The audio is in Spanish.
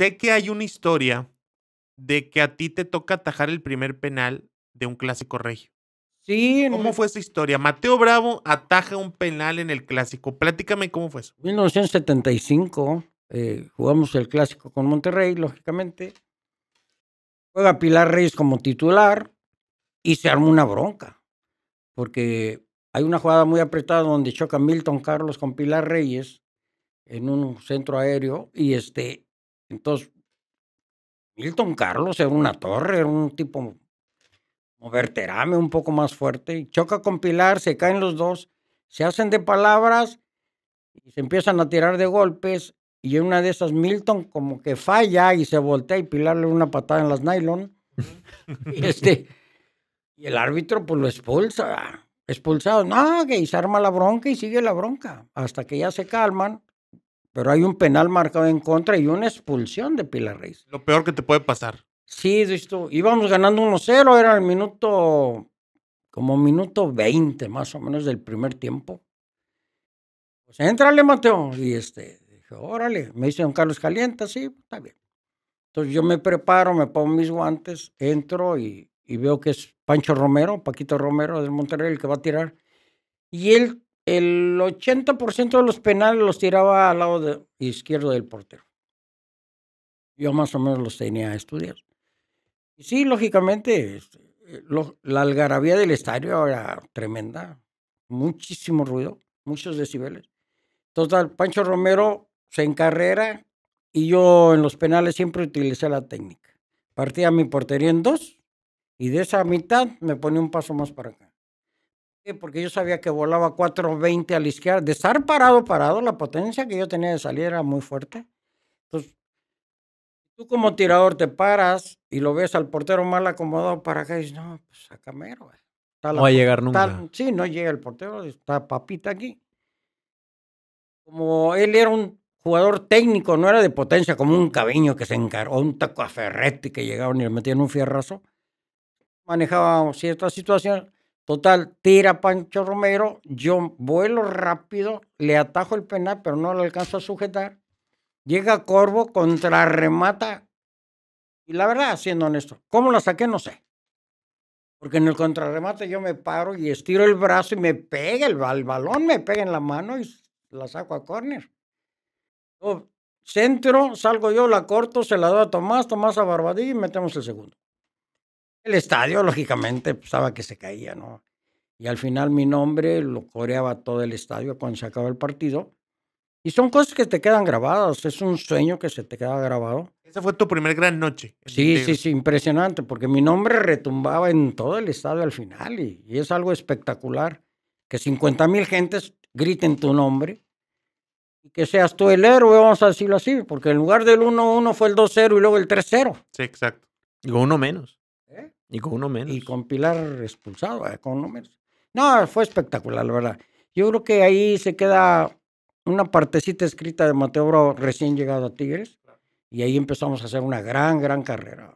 Sé que hay una historia de que a ti te toca atajar el primer penal de un clásico regio. Sí. ¿Cómo fue esa historia? Mateo Bravo ataja un penal en el clásico. Platícame cómo fue eso. 1975, eh, jugamos el clásico con Monterrey, lógicamente. Juega Pilar Reyes como titular y se armó una bronca. Porque hay una jugada muy apretada donde choca Milton Carlos con Pilar Reyes en un centro aéreo y este entonces, Milton Carlos era una torre, era un tipo verterame un poco más fuerte. Y choca con Pilar, se caen los dos, se hacen de palabras y se empiezan a tirar de golpes. Y en una de esas, Milton como que falla y se voltea y Pilar le una patada en las nylon. y, este, y el árbitro pues lo expulsa. Expulsado. No, que y se arma la bronca y sigue la bronca. Hasta que ya se calman pero hay un penal marcado en contra y una expulsión de Pilar Reyes. Lo peor que te puede pasar. Sí, listo. íbamos ganando 1-0, era el minuto, como minuto 20 más o menos del primer tiempo. Pues entrale, Mateo. Y este, dije, órale, me dice don Carlos Calienta, sí, está bien. Entonces yo me preparo, me pongo mis guantes, entro y, y veo que es Pancho Romero, Paquito Romero del Monterrey, el que va a tirar. Y él el 80% de los penales los tiraba al lado izquierdo del portero. Yo más o menos los tenía estudiados. Y sí, lógicamente, este, la algarabía del estadio era tremenda, muchísimo ruido, muchos decibeles. Entonces, Pancho Romero se encarrera y yo en los penales siempre utilicé la técnica. Partía mi portería en dos y de esa mitad me ponía un paso más para acá porque yo sabía que volaba 4.20 a la izquierda. De estar parado, parado, la potencia que yo tenía de salir era muy fuerte. Entonces, pues, tú como tirador te paras y lo ves al portero mal acomodado para acá y dices, no, pues saca mero. no va a llegar nunca. sí, no llega el portero, está papita aquí. Como él era un jugador técnico, no era de potencia, como un cabeño que se encargó, un taco a Ferretti que llegaba y le metían un fierrazo. Manejaba ciertas situaciones Total, tira Pancho Romero, yo vuelo rápido, le atajo el penal, pero no lo alcanzo a sujetar. Llega Corvo, contrarremata. Y la verdad, siendo honesto, ¿cómo la saqué? No sé. Porque en el contrarremate yo me paro y estiro el brazo y me pega el, balón, me pega en la mano y la saco a córner. Centro, salgo yo, la corto, se la doy a Tomás, Tomás a Barbadí y metemos el segundo. El estadio, lógicamente, pensaba que se caía, ¿no? Y al final mi nombre lo coreaba todo el estadio cuando se acaba el partido. Y son cosas que te quedan grabadas, es un sueño que se te queda grabado. Esa fue tu primera gran noche. Sí, sí, sí, impresionante, porque mi nombre retumbaba en todo el estadio al final y, es algo espectacular. Que 50 mil gentes griten tu nombre y que seas tú el héroe, vamos a decirlo así, porque en lugar del 1-1 fue el 2-0 y luego el 3-0. Sí, exacto. Digo, uno menos. Y con uno menos. Y con Pilar expulsado, eh, con uno menos. No, fue espectacular, la verdad. Yo creo que ahí se queda una partecita escrita de Mateo recién llegado a Tigres. Y ahí empezamos a hacer una gran, gran carrera.